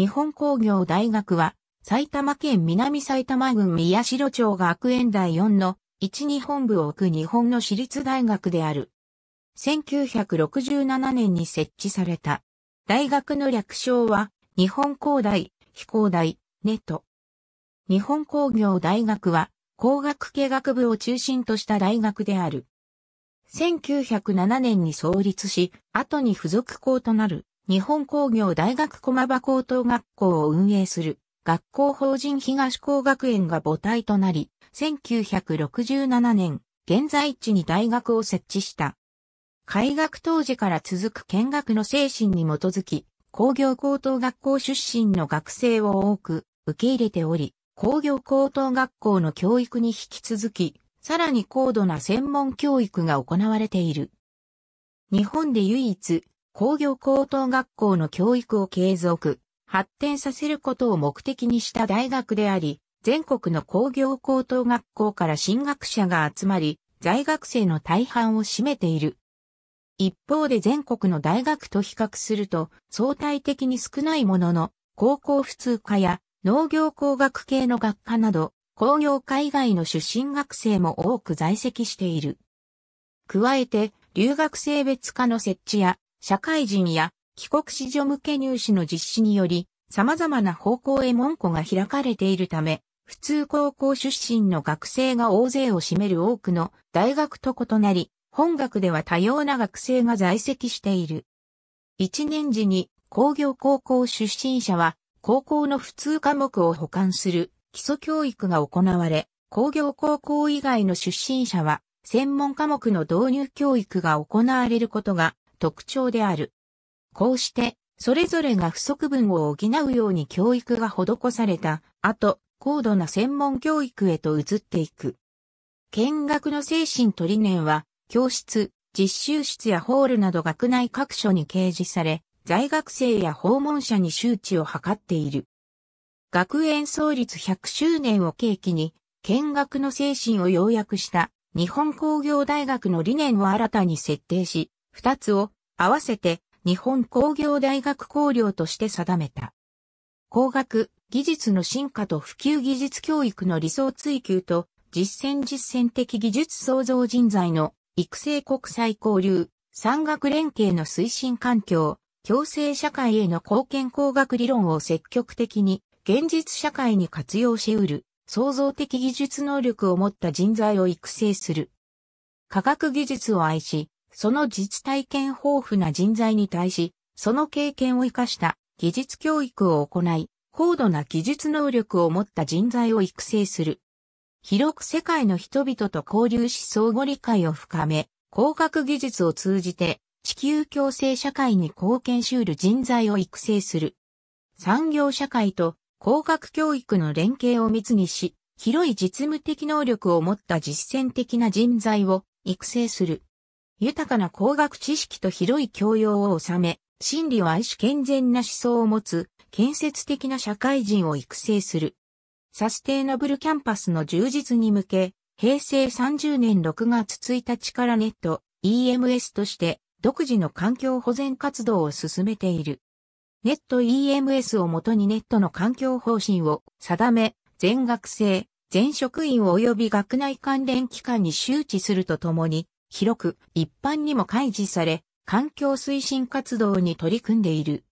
日本工業大学は、埼玉県南埼玉郡宮代町学園大4の1日本部を置く日本の私立大学である。1967年に設置された。大学の略称は、日本工大、非工大、ネト。日本工業大学は、工学系学部を中心とした大学である。1907年に創立し、後に付属校となる。日本工業大学駒場高等学校を運営する学校法人東工学園が母体となり、1967年、現在地に大学を設置した。開学当時から続く見学の精神に基づき、工業高等学校出身の学生を多く受け入れており、工業高等学校の教育に引き続き、さらに高度な専門教育が行われている。日本で唯一、工業高等学校の教育を継続、発展させることを目的にした大学であり、全国の工業高等学校から進学者が集まり、在学生の大半を占めている。一方で全国の大学と比較すると相対的に少ないものの、高校普通科や農業工学系の学科など、工業科以外の出身学生も多く在籍している。加えて、留学生別科の設置や社会人や帰国子女向け入試の実施により、様々な方向へ門戸が開かれているため、普通高校出身の学生が大勢を占める多くの大学と異なり、本学では多様な学生が在籍している。一年時に工業高校出身者は高校の普通科目を補完する基礎教育が行われ、工業高校以外の出身者は専門科目の導入教育が行われることが特徴である。こうして、それぞれが不足分を補うように教育が施された後、高度な専門教育へと移っていく。見学の精神と理念は、教室、実習室やホールなど学内各所に掲示され、在学生や訪問者に周知を図っている。学園創立100周年を契機に、見学の精神を要約した日本工業大学の理念を新たに設定し、二つを合わせて日本工業大学工業として定めた。工学、技術の進化と普及技術教育の理想追求と実践実践的技術創造人材の育成国際交流、産学連携の推進環境、共生社会への貢献工学理論を積極的に現実社会に活用し得る創造的技術能力を持った人材を育成する。科学技術を愛し、その実体験豊富な人材に対し、その経験を活かした技術教育を行い、高度な技術能力を持った人材を育成する。広く世界の人々と交流し相互理解を深め、工学技術を通じて地球共生社会に貢献しうる人材を育成する。産業社会と工学教育の連携を密にし、広い実務的能力を持った実践的な人材を育成する。豊かな工学知識と広い教養を収め、真理を愛し健全な思想を持つ、建設的な社会人を育成する。サステイナブルキャンパスの充実に向け、平成30年6月1日からネット、EMS として独自の環境保全活動を進めている。ネット EMS をもとにネットの環境方針を定め、全学生、全職員及び学内関連機関に周知するとともに、広く一般にも開示され、環境推進活動に取り組んでいる。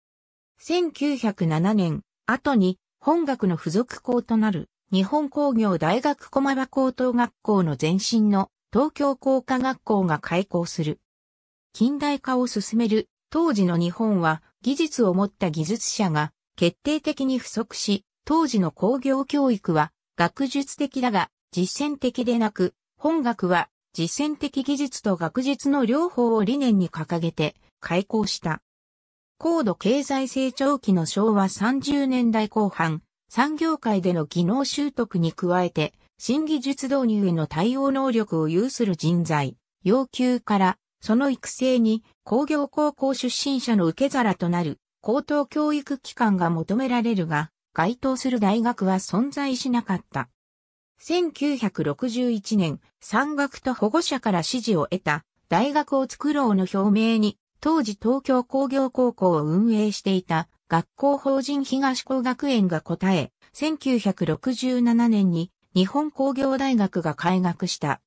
1907年、後に本学の付属校となる日本工業大学駒場高等学校の前身の東京工科学校が開校する。近代化を進める当時の日本は技術を持った技術者が決定的に不足し、当時の工業教育は学術的だが実践的でなく、本学は実践的技術と学術の両方を理念に掲げて開校した。高度経済成長期の昭和30年代後半、産業界での技能習得に加えて、新技術導入への対応能力を有する人材、要求から、その育成に工業高校出身者の受け皿となる高等教育機関が求められるが、該当する大学は存在しなかった。1961年、山岳と保護者から支持を得た、大学を作ろうの表明に、当時東京工業高校を運営していた学校法人東工学園が答え、1967年に日本工業大学が開学した。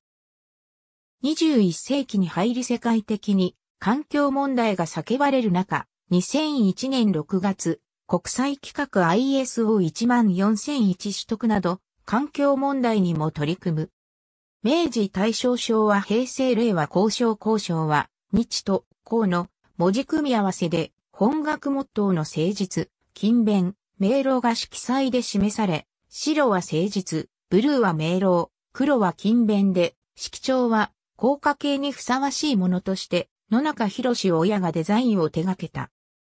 21世紀に入り世界的に環境問題が叫ばれる中、2001年6月、国際規格 ISO14001 取得など、環境問題にも取り組む。明治大正昭和平成令和交渉交渉は、日と公の文字組み合わせで、本学モットーの誠実、勤勉、明朗が色彩で示され、白は誠実、ブルーは明朗、黒は勤勉で、色調は効果系にふさわしいものとして、野中博親がデザインを手掛けた。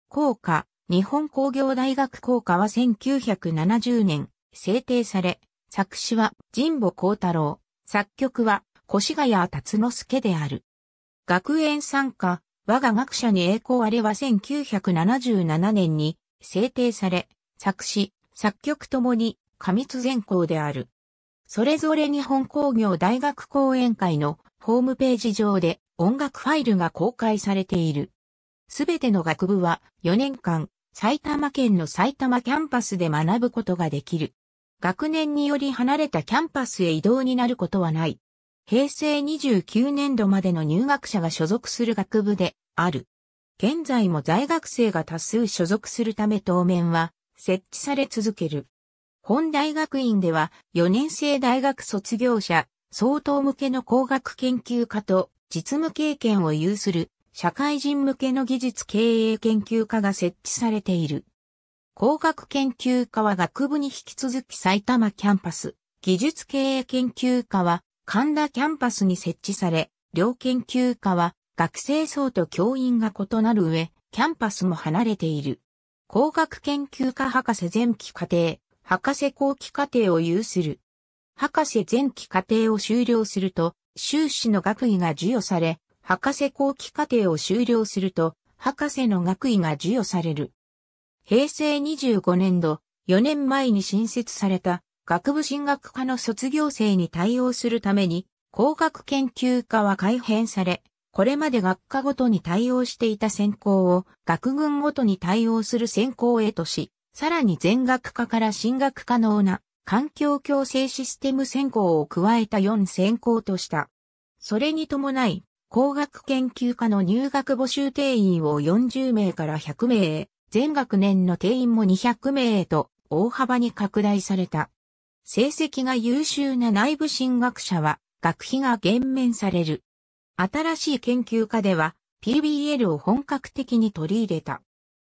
効果、日本工業大学効果は1970年、制定され、作詞は神保幸太郎。作曲は越谷達之助である。学園参加、我が学者に栄光あれは1977年に制定され、作詞、作曲ともに過密全校である。それぞれ日本工業大学講演会のホームページ上で音楽ファイルが公開されている。すべての学部は4年間埼玉県の埼玉キャンパスで学ぶことができる。学年により離れたキャンパスへ移動になることはない。平成29年度までの入学者が所属する学部である。現在も在学生が多数所属するため当面は設置され続ける。本大学院では4年生大学卒業者、相当向けの工学研究家と実務経験を有する社会人向けの技術経営研究家が設置されている。工学研究科は学部に引き続き埼玉キャンパス、技術経営研究科は神田キャンパスに設置され、両研究科は学生層と教員が異なる上、キャンパスも離れている。工学研究科博士前期課程、博士後期課程を有する。博士前期課程を修了すると、修士の学位が授与され、博士後期課程を修了すると、博士の学位が授与される。平成25年度、4年前に新設された学部進学科の卒業生に対応するために、工学研究科は改編され、これまで学科ごとに対応していた専攻を学群ごとに対応する専攻へとし、さらに全学科から進学可能な環境共生システム専攻を加えた4専攻とした。それに伴い、工学研究科の入学募集定員を40名から100名へ全学年の定員も200名へと大幅に拡大された。成績が優秀な内部進学者は学費が減免される。新しい研究科では PBL を本格的に取り入れた。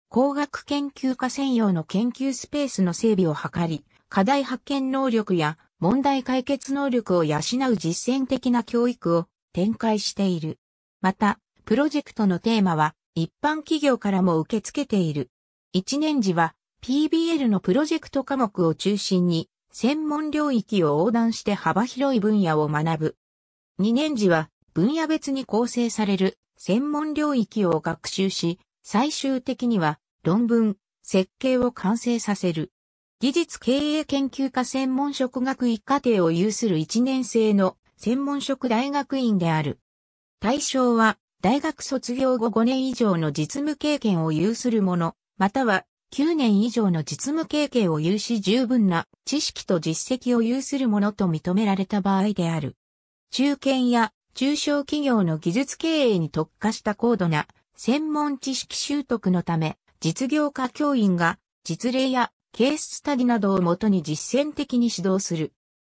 工学研究科専用の研究スペースの整備を図り、課題発見能力や問題解決能力を養う実践的な教育を展開している。また、プロジェクトのテーマは一般企業からも受け付けている。一年時は PBL のプロジェクト科目を中心に専門領域を横断して幅広い分野を学ぶ。二年時は分野別に構成される専門領域を学習し、最終的には論文、設計を完成させる。技術経営研究科専門職学位課程を有する1年生の専門職大学院である。対象は大学卒業後5年以上の実務経験を有する者、または9年以上の実務経験を有し十分な知識と実績を有する者と認められた場合である。中堅や中小企業の技術経営に特化した高度な専門知識習得のため、実業家教員が実例やケーススタディなどをもとに実践的に指導する。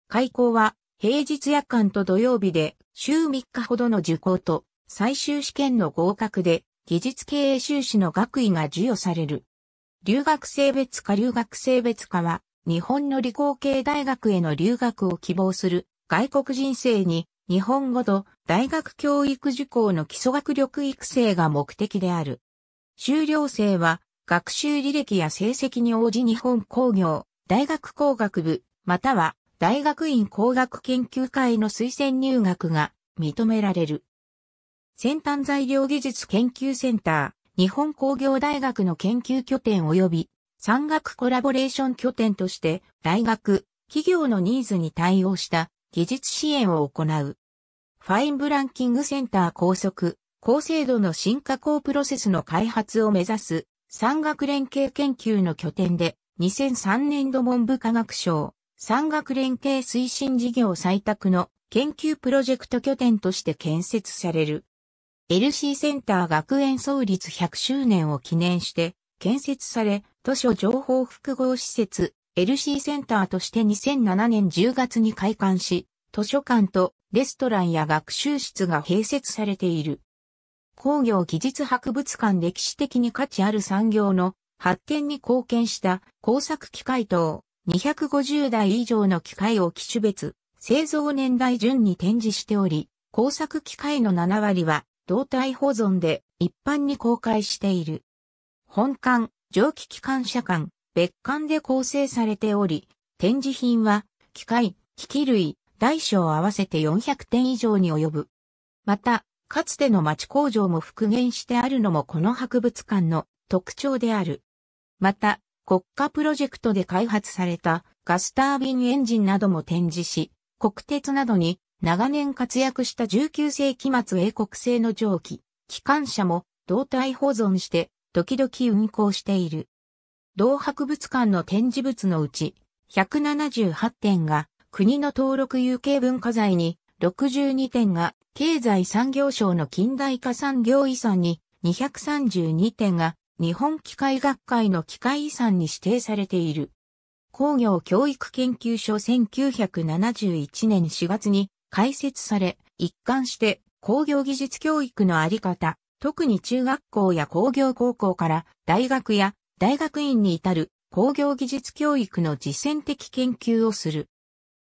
開講は平日夜間と土曜日で週3日ほどの受講と最終試験の合格で技術経営修士の学位が授与される。留学生別科留学生別科は日本の理工系大学への留学を希望する外国人生に日本語と大学教育受講の基礎学力育成が目的である。修了生は学習履歴や成績に応じ日本工業、大学工学部、または大学院工学研究会の推薦入学が認められる。先端材料技術研究センター、日本工業大学の研究拠点及び産学コラボレーション拠点として大学、企業のニーズに対応した技術支援を行う。ファインブランキングセンター高速、高精度の新加工プロセスの開発を目指す産学連携研究の拠点で2003年度文部科学省産学連携推進事業採択の研究プロジェクト拠点として建設される。LC センター学園創立100周年を記念して建設され、図書情報複合施設 LC センターとして2007年10月に開館し、図書館とレストランや学習室が併設されている。工業技術博物館歴史的に価値ある産業の発展に貢献した工作機械等250台以上の機械を機種別、製造年代順に展示しており、工作機械の7割は胴体保存で一般に公開している。本館、蒸気機関車館、別館で構成されており、展示品は、機械、機器類、大小合わせて400点以上に及ぶ。また、かつての町工場も復元してあるのもこの博物館の特徴である。また、国家プロジェクトで開発されたガスタービンエンジンなども展示し、国鉄などに長年活躍した19世紀末英国製の蒸気、機関車も胴体保存して時々運行している。同博物館の展示物のうち178点が国の登録有形文化財に、62点が経済産業省の近代化産業遺産に、232点が日本機械学会の機械遺産に指定されている。工業教育研究所1971年4月に開設され、一貫して工業技術教育のあり方、特に中学校や工業高校から大学や大学院に至る工業技術教育の実践的研究をする。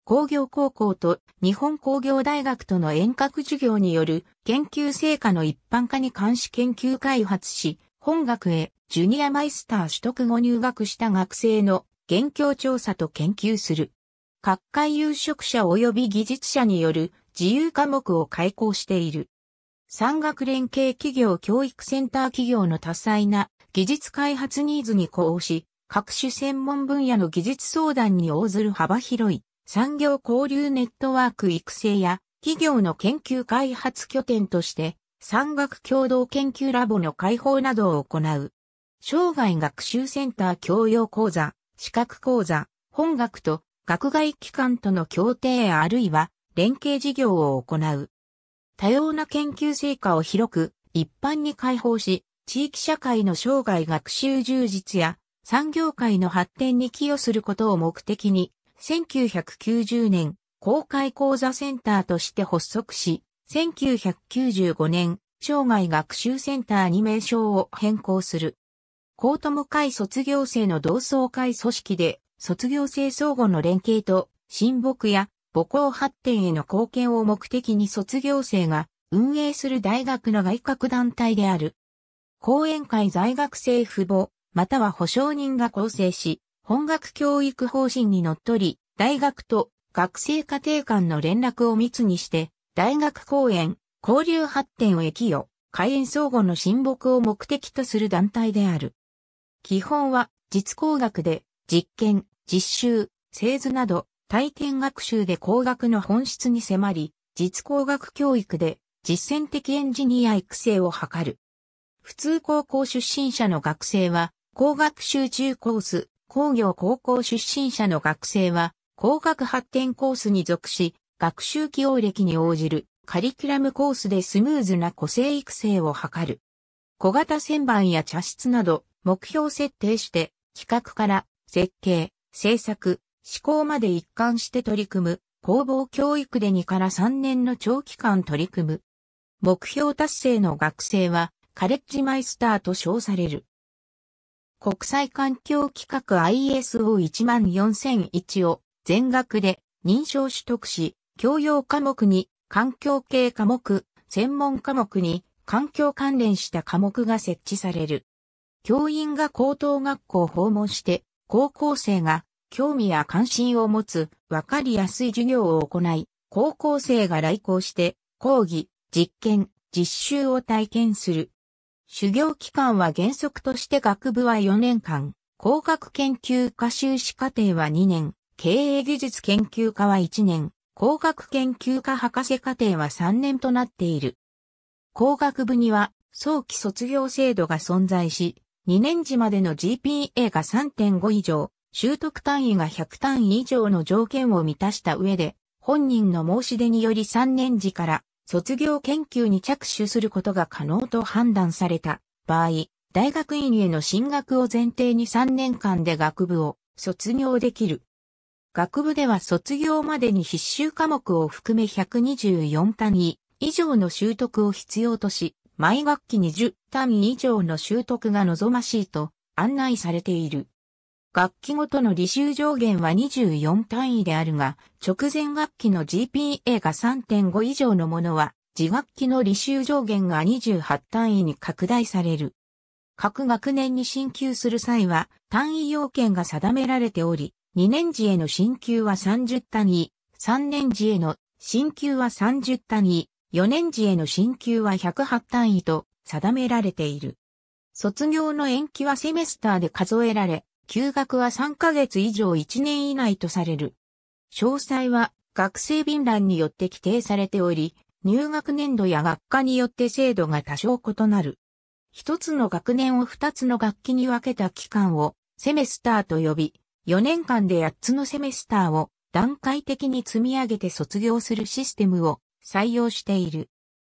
工業高校と日本工業大学との遠隔授業による研究成果の一般化に関し研究開発し、本学へジュニアマイスター取得後入学した学生の現況調査と研究する。各界有職者及び技術者による自由科目を開講している。産学連携企業教育センター企業の多彩な技術開発ニーズに呼応し、各種専門分野の技術相談に応ずる幅広い産業交流ネットワーク育成や企業の研究開発拠点として産学共同研究ラボの開放などを行う。生涯学習センター教養講座、資格講座、本学と学外機関との協定あるいは連携事業を行う。多様な研究成果を広く一般に開放し、地域社会の生涯学習充実や産業界の発展に寄与することを目的に、1990年、公開講座センターとして発足し、1995年、生涯学習センターに名称を変更する。高友会卒業生の同窓会組織で卒業生相互の連携と、親睦や母校発展への貢献を目的に卒業生が運営する大学の外郭団体である。講演会在学生父母、または保証人が構成し、本学教育方針にのっとり、大学と学生家庭間の連絡を密にして、大学講演、交流発展を益よ、開員相互の親睦を目的とする団体である。基本は実工学で実験、実習、製図など、体験学習で工学の本質に迫り、実工学教育で実践的エンジニア育成を図る。普通高校出身者の学生は、工学集中コース、工業高校出身者の学生は、工学発展コースに属し、学習起用歴に応じるカリキュラムコースでスムーズな個性育成を図る。小型旋盤や茶室など目標設定して企画から設計、制作、施行まで一貫して取り組む、工房教育で2から3年の長期間取り組む。目標達成の学生は、カレッジマイスターと称される。国際環境規格 ISO14001 を全額で認証取得し、教養科目に環境系科目、専門科目に環境関連した科目が設置される。教員が高等学校訪問して高校生が興味や関心を持つわかりやすい授業を行い、高校生が来校して講義、実験、実習を体験する。修行期間は原則として学部は4年間、工学研究科修士課程は2年、経営技術研究科は1年、工学研究科博士課程は3年となっている。工学部には早期卒業制度が存在し、2年時までの GPA が3.5以上、習得単位が100単位以上の条件を満たした上で、本人の申し出により3年時から卒業研究に着手することが可能と判断された場合、大学院への進学を前提に3年間で学部を卒業できる。学部では卒業までに必修科目を含め124単位以上の習得を必要とし、毎学期に0単以上の習得が望ましいと案内されている。学期ごとの履修上限は24単位であるが、直前学期の GPA が3.5以上のものは、自学期の履修上限が28単位に拡大される。各学年に進級する際は、単位要件が定められており、2年次への進級は30単位、3年次への進級は30単位、4年時への進級は108単位と定められている。卒業の延期はセメスターで数えられ、休学は3ヶ月以上1年以内とされる。詳細は学生便欄によって規定されており、入学年度や学科によって制度が多少異なる。一つの学年を二つの学期に分けた期間をセメスターと呼び、4年間で8つのセメスターを段階的に積み上げて卒業するシステムを採用している。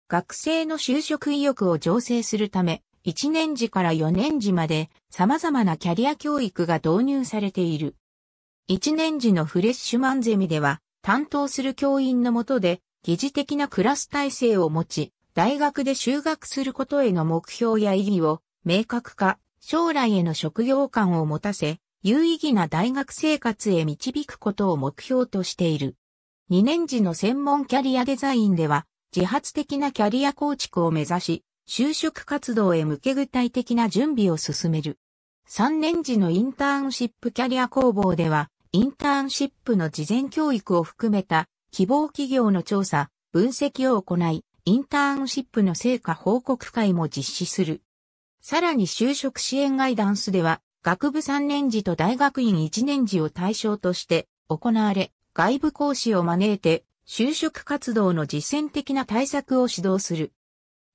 学生の就職意欲を醸成するため、1年時から4年時まで様々なキャリア教育が導入されている。1年時のフレッシュマンゼミでは、担当する教員のもとで、疑似的なクラス体制を持ち、大学で就学することへの目標や意義を明確化、将来への職業観を持たせ、有意義な大学生活へ導くことを目標としている。2年時の専門キャリアデザインでは、自発的なキャリア構築を目指し、就職活動へ向け具体的な準備を進める。3年時のインターンシップキャリア工房では、インターンシップの事前教育を含めた希望企業の調査、分析を行い、インターンシップの成果報告会も実施する。さらに就職支援ガイダンスでは、学部3年時と大学院1年時を対象として行われ、外部講師を招いて、就職活動の実践的な対策を指導する。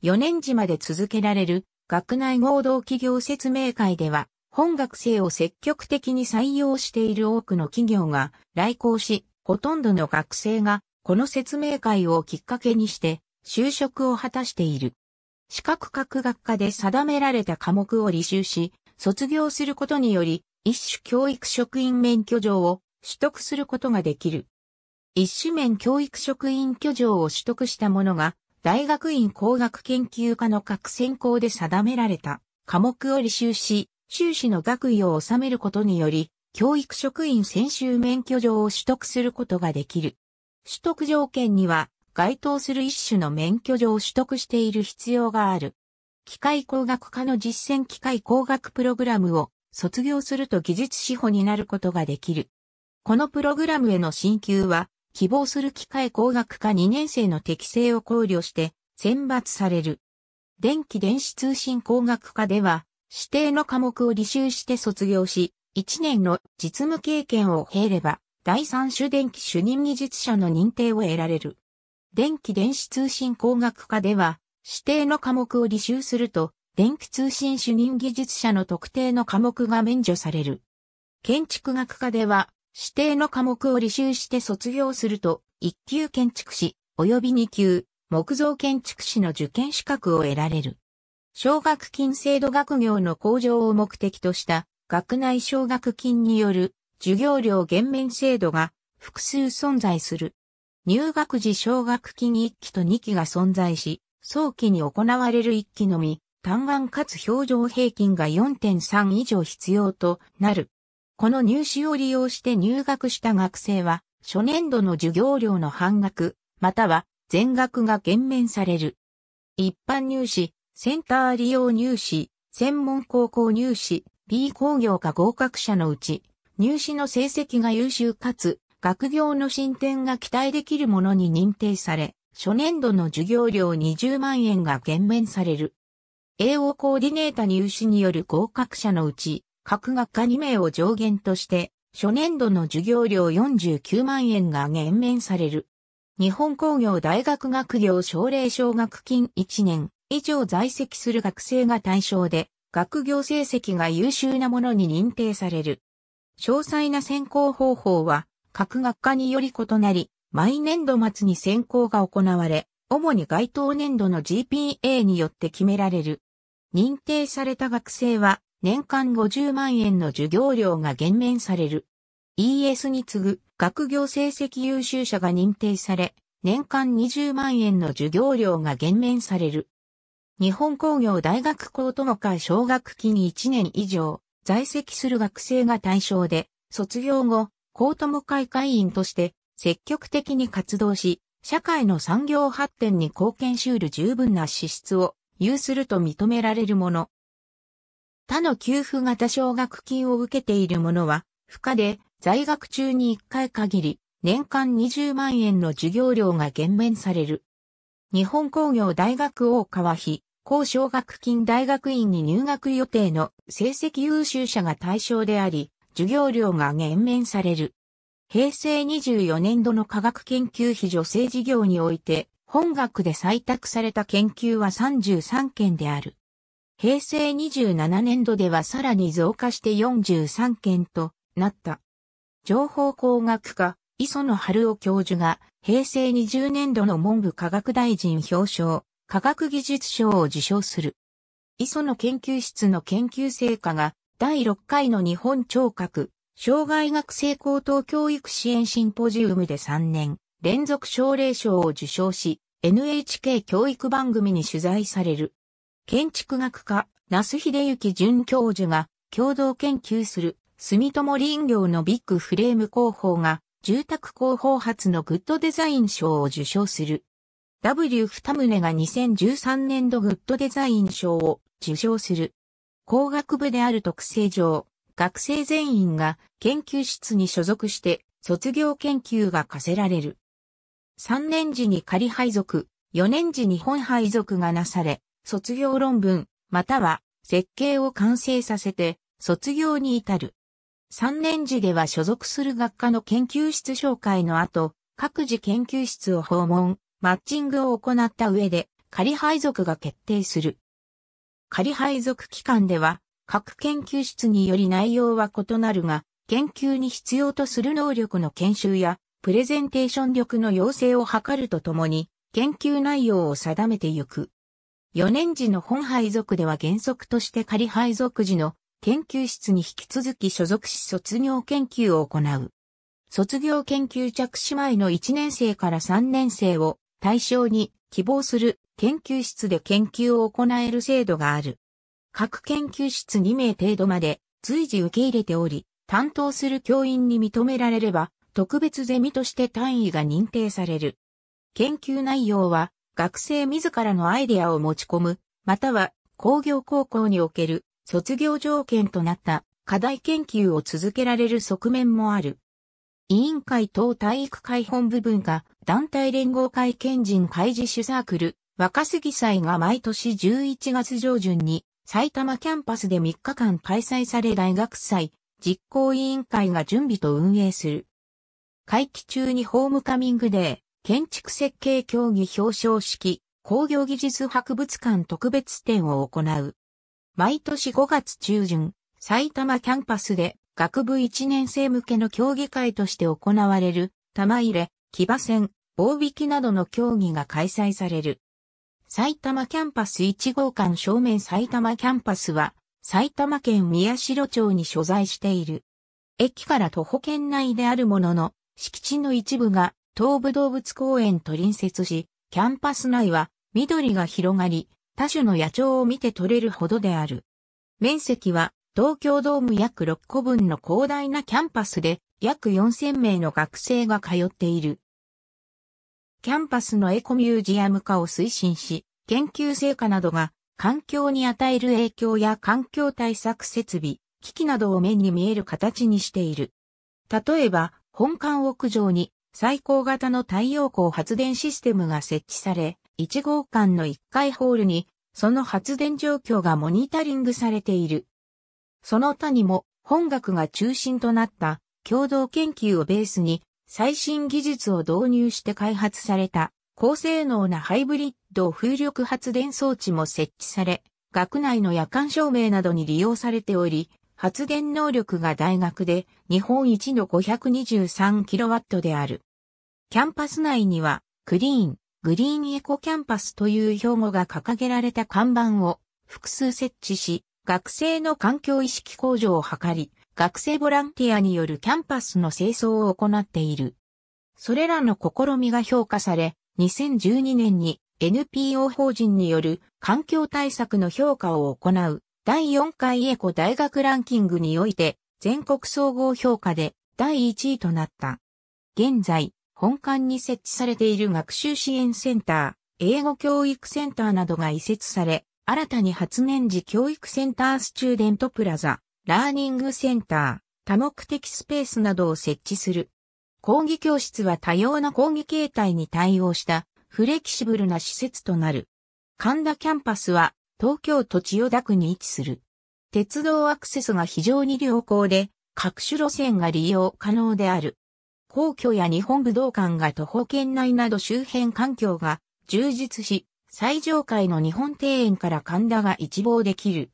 4年時まで続けられる学内合同企業説明会では、本学生を積極的に採用している多くの企業が来校し、ほとんどの学生がこの説明会をきっかけにして就職を果たしている。資格各学科で定められた科目を履修し、卒業することにより、一種教育職員免許状を取得することができる。一種面教育職員居上を取得した者が、大学院工学研究科の各専攻で定められた科目を履修し、修士の学位を収めることにより、教育職員専修免許状を取得することができる。取得条件には、該当する一種の免許状を取得している必要がある。機械工学科の実践機械工学プログラムを卒業すると技術士補になることができる。このプログラムへの進級は、希望する機械工学科2年生の適性を考慮して選抜される。電気電子通信工学科では、指定の科目を履修して卒業し、1年の実務経験を経れば、第三種電気主任技術者の認定を得られる。電気電子通信工学科では、指定の科目を履修すると、電気通信主任技術者の特定の科目が免除される。建築学科では、指定の科目を履修して卒業すると、一級建築士、及び二級、木造建築士の受験資格を得られる。奨学金制度学業の向上を目的とした、学内奨学金による、授業料減免制度が、複数存在する。入学時奨学金1期と2期が存在し、早期に行われる1期のみ、単眼かつ表情平均が4.3以上必要となる。この入試を利用して入学した学生は、初年度の授業料の半額、または全額が減免される。一般入試、センター利用入試、専門高校入試、B 工業か合格者のうち、入試の成績が優秀かつ、学業の進展が期待できるものに認定され、初年度の授業料20万円が減免される。AO コーディネータ入試による合格者のうち、各学科2名を上限として、初年度の授業料49万円が減免される。日本工業大学学業奨励奨学金1年以上在籍する学生が対象で、学業成績が優秀なものに認定される。詳細な選考方法は、各学科により異なり、毎年度末に選考が行われ、主に該当年度の GPA によって決められる。認定された学生は、年間50万円の授業料が減免される。ES に次ぐ学業成績優秀者が認定され、年間20万円の授業料が減免される。日本工業大学高等会奨学期に1年以上在籍する学生が対象で、卒業後、高等会会員として積極的に活動し、社会の産業発展に貢献し得る十分な資質を有すると認められるもの。他の給付型奨学金を受けている者は、付加で在学中に1回限り、年間20万円の授業料が減免される。日本工業大学大川比、高奨学金大学院に入学予定の成績優秀者が対象であり、授業料が減免される。平成24年度の科学研究費助成事業において、本学で採択された研究は33件である。平成27年度ではさらに増加して43件となった。情報工学科、磯野春夫教授が平成20年度の文部科学大臣表彰、科学技術賞を受賞する。磯野研究室の研究成果が第6回の日本聴覚、障害学生高等教育支援シンポジウムで3年連続奨励賞を受賞し、NHK 教育番組に取材される。建築学科、那須秀幸准教授が共同研究する住友林業のビッグフレーム工法が住宅工法発のグッドデザイン賞を受賞する。W 二棟が2013年度グッドデザイン賞を受賞する。工学部である特性上、学生全員が研究室に所属して卒業研究が課せられる。3年時に仮配属、4年時に本配属がなされ、卒業論文、または設計を完成させて、卒業に至る。3年時では所属する学科の研究室紹介の後、各自研究室を訪問、マッチングを行った上で、仮配属が決定する。仮配属期間では、各研究室により内容は異なるが、研究に必要とする能力の研修や、プレゼンテーション力の要請を図るとともに、研究内容を定めてゆく。4年時の本配属では原則として仮配属時の研究室に引き続き所属し卒業研究を行う。卒業研究着手前の1年生から3年生を対象に希望する研究室で研究を行える制度がある。各研究室2名程度まで随時受け入れており、担当する教員に認められれば特別ゼミとして単位が認定される。研究内容は学生自らのアイデアを持ち込む、または工業高校における卒業条件となった課題研究を続けられる側面もある。委員会等体育会本部分が団体連合会賢人会示主サークル若杉祭が毎年11月上旬に埼玉キャンパスで3日間開催され大学祭実行委員会が準備と運営する。会期中にホームカミングデー、建築設計競技表彰式工業技術博物館特別展を行う。毎年5月中旬、埼玉キャンパスで学部1年生向けの競技会として行われる玉入れ、騎馬戦、棒引きなどの競技が開催される。埼玉キャンパス1号館正面埼玉キャンパスは埼玉県宮代町に所在している。駅から徒歩圏内であるものの、敷地の一部が東武動物公園と隣接し、キャンパス内は緑が広がり、多種の野鳥を見て取れるほどである。面積は東京ドーム約6個分の広大なキャンパスで約4000名の学生が通っている。キャンパスのエコミュージアム化を推進し、研究成果などが環境に与える影響や環境対策設備、機器などを目に見える形にしている。例えば、本館屋上に最高型の太陽光発電システムが設置され、1号館の1階ホールに、その発電状況がモニタリングされている。その他にも、本学が中心となった共同研究をベースに、最新技術を導入して開発された高性能なハイブリッド風力発電装置も設置され、学内の夜間照明などに利用されており、発電能力が大学で日本一の 523kW である。キャンパス内には、クリーン、グリーンエコキャンパスという標語が掲げられた看板を複数設置し、学生の環境意識向上を図り、学生ボランティアによるキャンパスの清掃を行っている。それらの試みが評価され、2012年に NPO 法人による環境対策の評価を行う第4回エコ大学ランキングにおいて、全国総合評価で第1位となった。現在、本館に設置されている学習支援センター、英語教育センターなどが移設され、新たに発年時教育センタースチューデントプラザ、ラーニングセンター、多目的スペースなどを設置する。講義教室は多様な講義形態に対応したフレキシブルな施設となる。神田キャンパスは東京都千代田区に位置する。鉄道アクセスが非常に良好で、各種路線が利用可能である。皇居や日本武道館が徒歩圏内など周辺環境が充実し、最上階の日本庭園から神田が一望できる。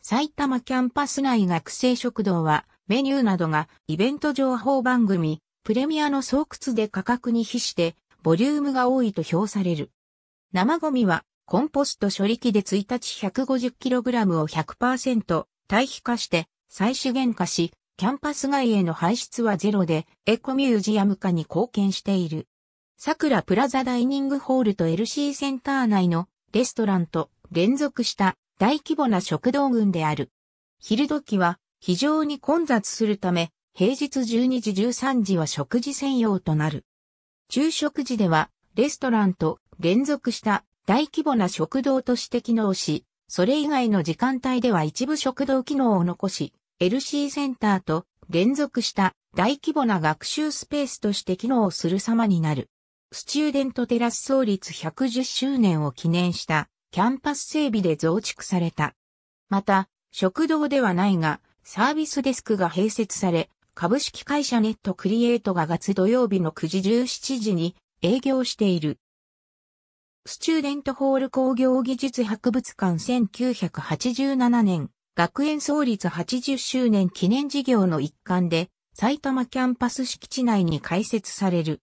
埼玉キャンパス内学生食堂は、メニューなどがイベント情報番組、プレミアの巣窟で価格に比して、ボリュームが多いと評される。生ゴミはコンポスト処理機で1日 150kg を100%対比化して再資源化し、キャンパス外への排出はゼロでエコミュージアム化に貢献している。桜プラザダイニングホールと LC センター内のレストランと連続した大規模な食堂群である。昼時は非常に混雑するため、平日12時13時は食事専用となる。昼食時ではレストランと連続した大規模な食堂として機能し、それ以外の時間帯では一部食堂機能を残し、LC センターと連続した大規模な学習スペースとして機能する様になる。スチューデントテラス創立110周年を記念したキャンパス整備で増築された。また、食堂ではないが、サービスデスクが併設され、株式会社ネットクリエイトが月土曜日の9時17時に営業している。スチューデントホール工業技術博物館1987年、学園創立80周年記念事業の一環で、埼玉キャンパス敷地内に開設される。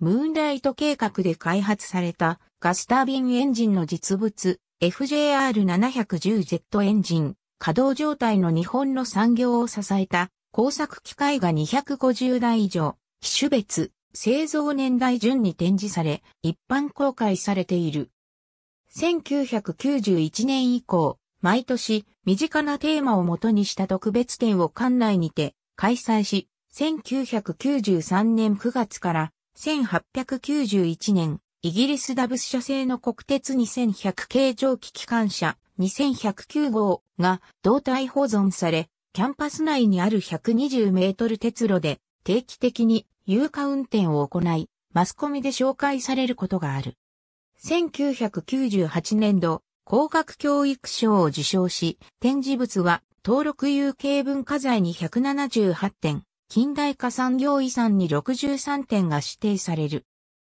ムーンライト計画で開発されたガスタービンエンジンの実物 FJR710Z エンジン稼働状態の日本の産業を支えた工作機械が250台以上、機種別、製造年代順に展示され、一般公開されている。1991年以降、毎年身近なテーマをもとにした特別展を館内にて開催し、1993年9月から1891年、イギリスダブス社製の国鉄2100系蒸気機関車2109号が胴体保存され、キャンパス内にある120メートル鉄路で定期的に有価運転を行い、マスコミで紹介されることがある。1998年度、工学教育賞を受賞し、展示物は登録有形文化財に178点、近代化産業遺産に63点が指定される。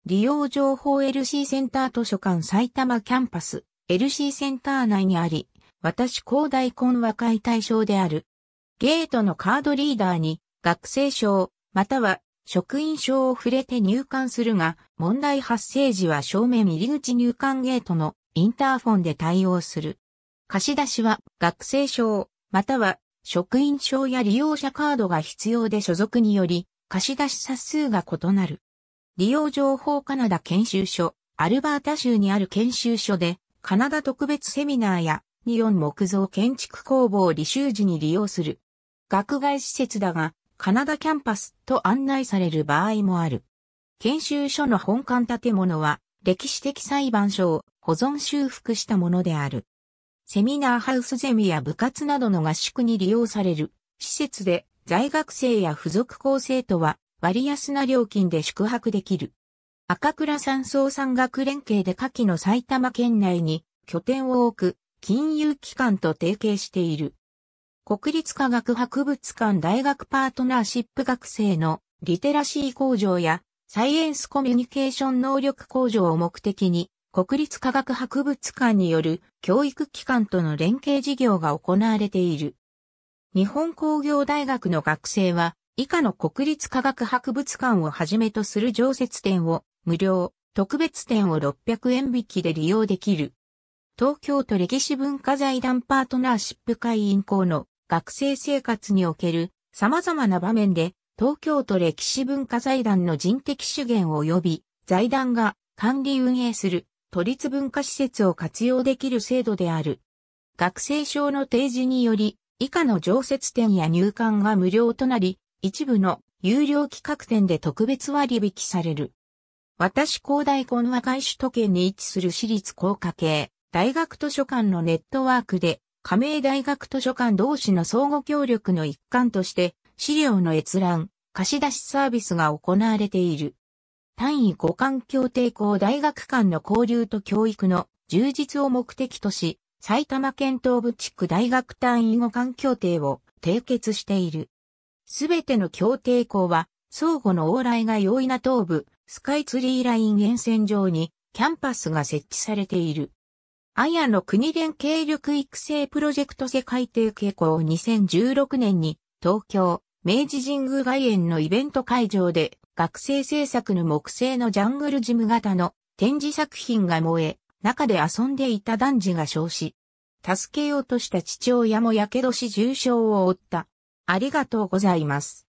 利用情報 LC センター図書館埼玉キャンパス LC センター内にあり、私高大根和解対象である。ゲートのカードリーダーに学生証または職員証を触れて入館するが、問題発生時は正面入り口入館ゲートのインターフォンで対応する。貸し出しは学生証、または職員証や利用者カードが必要で所属により、貸し出し冊数が異なる。利用情報カナダ研修所、アルバータ州にある研修所で、カナダ特別セミナーや、日本木造建築工房履修時に利用する。学外施設だが、カナダキャンパスと案内される場合もある。研修所の本館建物は歴史的裁判所を保存修復したものである。セミナーハウスゼミや部活などの合宿に利用される施設で在学生や付属校生とは割安な料金で宿泊できる。赤倉山荘山岳連携で下記の埼玉県内に拠点を置く金融機関と提携している。国立科学博物館大学パートナーシップ学生のリテラシー向上やサイエンスコミュニケーション能力向上を目的に国立科学博物館による教育機関との連携事業が行われている。日本工業大学の学生は以下の国立科学博物館をはじめとする常設展を無料、特別展を600円引きで利用できる。東京都歴史文化財団パートナーシップ会員校の学生生活における様々な場面で東京都歴史文化財団の人的資源及び財団が管理運営する都立文化施設を活用できる制度である。学生証の提示により以下の常設店や入館が無料となり、一部の有料企画店で特別割引される。私高大根は外首都圏に位置する私立高科系大学図書館のネットワークで加盟大学図書館同士の相互協力の一環として、資料の閲覧、貸し出しサービスが行われている。単位互換協定校大学間の交流と教育の充実を目的とし、埼玉県東部地区大学単位互換協定を締結している。すべての協定校は、相互の往来が容易な東部、スカイツリーライン沿線上に、キャンパスが設置されている。アヤの国連経力育成プロジェクト世界提携校2016年に東京、明治神宮外苑のイベント会場で学生制作の木製のジャングルジム型の展示作品が燃え、中で遊んでいた男児が焼死。助けようとした父親も火傷し重傷を負った。ありがとうございます。